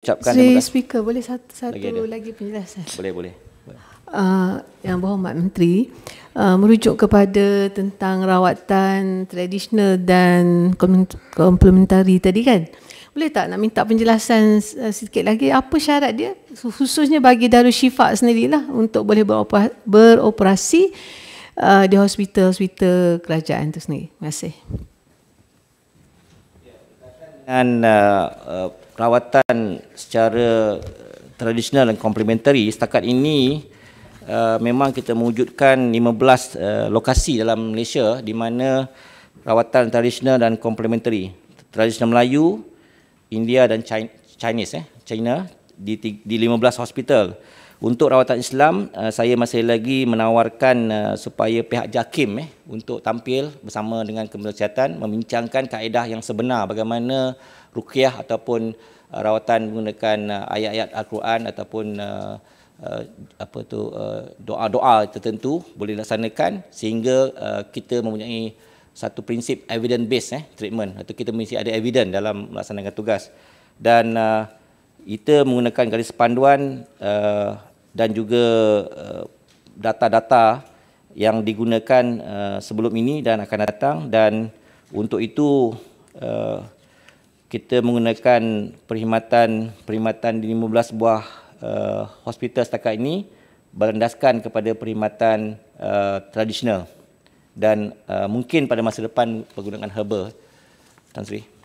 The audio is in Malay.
ucapkan Sri Speaker boleh satu, satu lagi, lagi penjelasan boleh boleh uh, yang berhormat menteri uh, merujuk kepada tentang rawatan tradisional dan komplementari tadi kan boleh tak nak minta penjelasan uh, ah, sedikit lagi apa syarat dia khususnya bagi Darul Syifa sendirilah untuk boleh beroperasi uh, di hospital-hospital kerajaan itu sendiri terima kasih dengan uh, uh rawatan secara uh, tradisional dan komplementari setakat ini uh, memang kita mewujudkan 15 uh, lokasi dalam Malaysia di mana rawatan tradisional dan komplementari tradisional Melayu, India dan China, Chinese eh China, di, di 15 hospital. Untuk rawatan Islam, uh, saya masih lagi menawarkan uh, supaya pihak JAKIM eh, untuk tampil bersama dengan Kementerian Kesihatan membincangkan kaedah yang sebenar bagaimana rukiah ataupun uh, rawatan menggunakan ayat-ayat Al-Quran ataupun apa tu doa-doa tertentu boleh dilaksanakan sehingga kita mempunyai satu prinsip evidence based eh, treatment atau kita mesti ada evidence dalam melaksanakan tugas dan uh, kita menggunakan garis panduan uh, dan juga uh, data-data yang digunakan uh, sebelum ini dan akan datang dan untuk itu uh, kita menggunakan perkhidmatan perkhidmatan di 15 buah uh, hospital setakat ini berlandaskan kepada perkhidmatan uh, tradisional dan uh, mungkin pada masa depan penggunaan herba Tan Sri